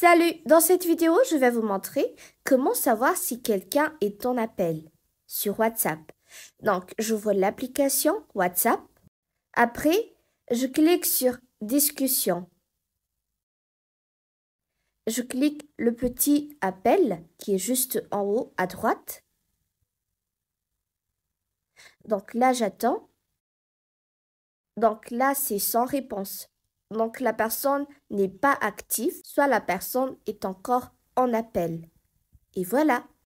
Salut Dans cette vidéo, je vais vous montrer comment savoir si quelqu'un est en appel sur WhatsApp. Donc, j'ouvre l'application WhatsApp. Après, je clique sur Discussion. Je clique le petit appel qui est juste en haut à droite. Donc là, j'attends. Donc là, c'est sans réponse. Donc la personne n'est pas active, soit la personne est encore en appel. Et voilà.